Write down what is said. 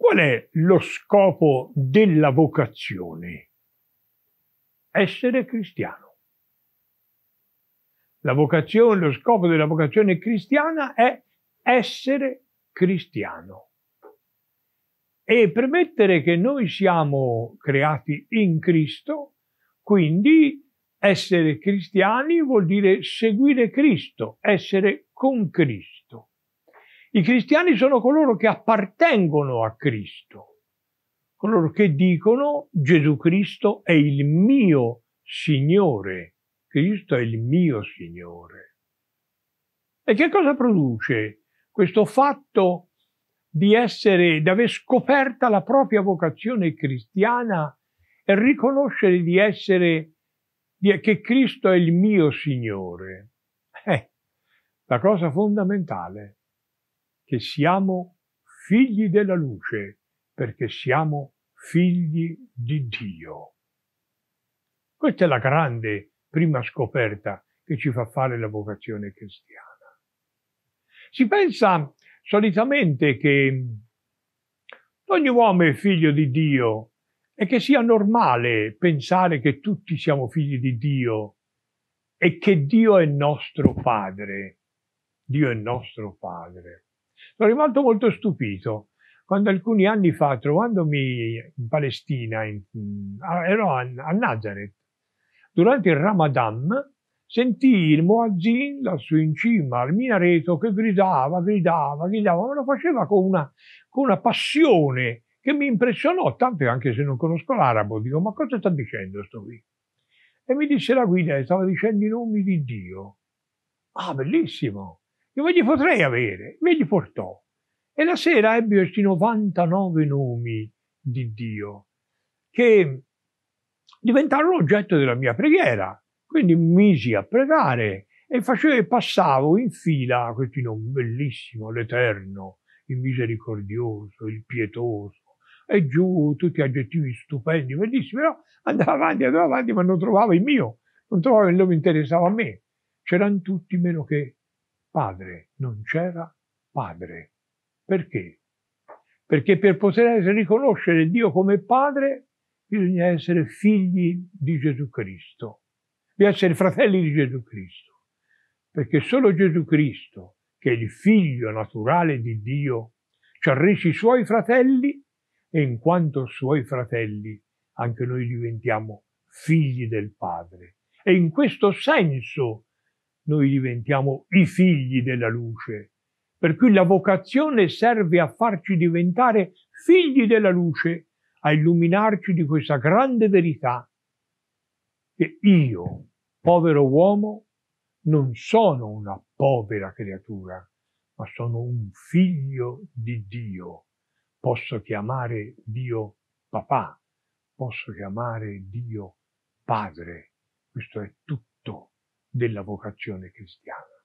Qual è lo scopo della vocazione? Essere cristiano. La vocazione, lo scopo della vocazione cristiana è essere cristiano. E permettere che noi siamo creati in Cristo, quindi essere cristiani vuol dire seguire Cristo, essere con Cristo. I cristiani sono coloro che appartengono a Cristo, coloro che dicono Gesù Cristo è il mio Signore, Cristo è il mio Signore. E che cosa produce questo fatto di essere, di aver scoperta la propria vocazione cristiana e riconoscere di essere, di, che Cristo è il mio Signore? Eh, la cosa fondamentale che siamo figli della luce, perché siamo figli di Dio. Questa è la grande prima scoperta che ci fa fare la vocazione cristiana. Si pensa solitamente che ogni uomo è figlio di Dio e che sia normale pensare che tutti siamo figli di Dio e che Dio è nostro Padre. Dio è nostro Padre. Sono rimasto molto stupito quando alcuni anni fa, trovandomi in Palestina, in, mm, ero a, a Nazareth, durante il Ramadan, sentì il Moazzin lassù in cima al minareto che gridava, gridava, gridava, ma lo faceva con una, con una passione che mi impressionò, tanto anche se non conosco l'arabo, dico ma cosa sta dicendo sto qui? E mi disse la guida stava dicendo i nomi di Dio. Ah, bellissimo! dove gli potrei avere. Me li portò. E la sera ebbi questi 99 nomi di Dio che diventarono oggetto della mia preghiera. Quindi mi misi a pregare e facevo, passavo in fila questi nomi, bellissimo, l'eterno, il misericordioso, il pietoso, e giù tutti aggettivi stupendi, bellissimi, però andavo avanti, andavo avanti, ma non trovavo il mio, non trovavo il nome interessava a me. C'erano tutti meno che padre, non c'era padre. Perché? Perché per poter riconoscere Dio come padre bisogna essere figli di Gesù Cristo, bisogna essere fratelli di Gesù Cristo, perché solo Gesù Cristo, che è il figlio naturale di Dio, ci ha resi suoi fratelli e in quanto suoi fratelli anche noi diventiamo figli del Padre. E in questo senso noi diventiamo i figli della luce. Per cui la vocazione serve a farci diventare figli della luce, a illuminarci di questa grande verità che io, povero uomo, non sono una povera creatura, ma sono un figlio di Dio. Posso chiamare Dio papà, posso chiamare Dio padre. Questo è tutto della vocazione cristiana.